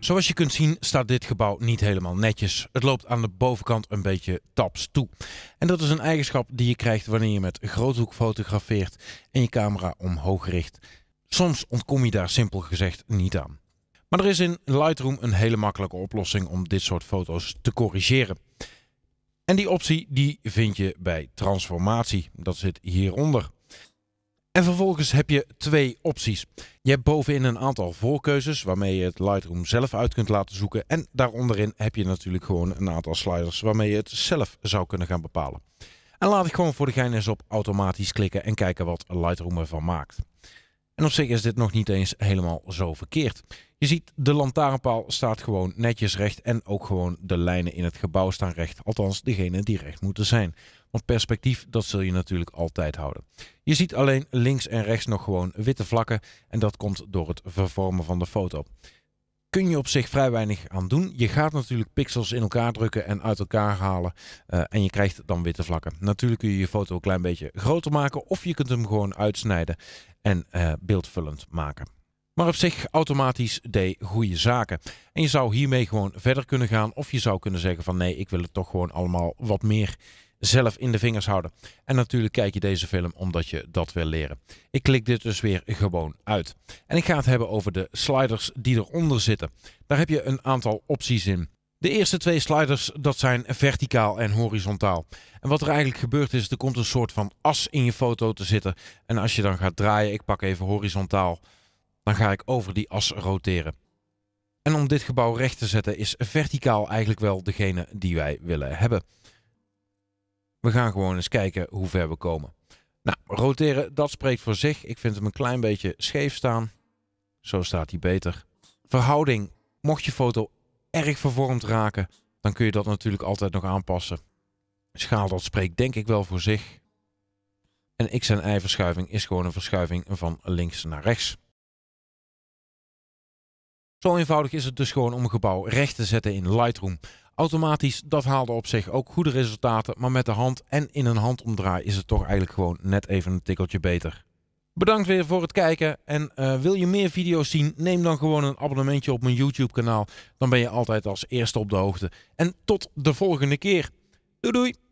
Zoals je kunt zien staat dit gebouw niet helemaal netjes. Het loopt aan de bovenkant een beetje taps toe. En dat is een eigenschap die je krijgt wanneer je met groothoek fotografeert en je camera omhoog richt. Soms ontkom je daar simpel gezegd niet aan. Maar er is in Lightroom een hele makkelijke oplossing om dit soort foto's te corrigeren. En die optie die vind je bij transformatie. Dat zit hieronder. En vervolgens heb je twee opties. Je hebt bovenin een aantal voorkeuzes waarmee je het Lightroom zelf uit kunt laten zoeken. En daaronderin heb je natuurlijk gewoon een aantal sliders waarmee je het zelf zou kunnen gaan bepalen. En laat ik gewoon voor de gein eens op automatisch klikken en kijken wat Lightroom ervan maakt. En op zich is dit nog niet eens helemaal zo verkeerd. Je ziet, de lantaarnpaal staat gewoon netjes recht en ook gewoon de lijnen in het gebouw staan recht. Althans, degene die recht moeten zijn. Want perspectief, dat zul je natuurlijk altijd houden. Je ziet alleen links en rechts nog gewoon witte vlakken en dat komt door het vervormen van de foto kun je op zich vrij weinig aan doen. Je gaat natuurlijk pixels in elkaar drukken en uit elkaar halen. Eh, en je krijgt dan witte vlakken. Natuurlijk kun je je foto een klein beetje groter maken. Of je kunt hem gewoon uitsnijden en eh, beeldvullend maken. Maar op zich automatisch deed goede zaken. En je zou hiermee gewoon verder kunnen gaan. Of je zou kunnen zeggen van nee, ik wil het toch gewoon allemaal wat meer zelf in de vingers houden. En natuurlijk kijk je deze film omdat je dat wil leren. Ik klik dit dus weer gewoon uit. En ik ga het hebben over de sliders die eronder zitten. Daar heb je een aantal opties in. De eerste twee sliders dat zijn verticaal en horizontaal. En wat er eigenlijk gebeurt is, er komt een soort van as in je foto te zitten. En als je dan gaat draaien, ik pak even horizontaal, dan ga ik over die as roteren. En om dit gebouw recht te zetten is verticaal eigenlijk wel degene die wij willen hebben. We gaan gewoon eens kijken hoe ver we komen. Nou, roteren, dat spreekt voor zich. Ik vind hem een klein beetje scheef staan. Zo staat hij beter. Verhouding, mocht je foto erg vervormd raken, dan kun je dat natuurlijk altijd nog aanpassen. Schaal, dat spreekt denk ik wel voor zich. En x- en y-verschuiving is gewoon een verschuiving van links naar rechts. Zo eenvoudig is het dus gewoon om een gebouw recht te zetten in Lightroom. Automatisch, dat haalde op zich ook goede resultaten, maar met de hand en in een handomdraai is het toch eigenlijk gewoon net even een tikkeltje beter. Bedankt weer voor het kijken en eh, wil je meer video's zien, neem dan gewoon een abonnementje op mijn YouTube kanaal. Dan ben je altijd als eerste op de hoogte. En tot de volgende keer. Doei doei!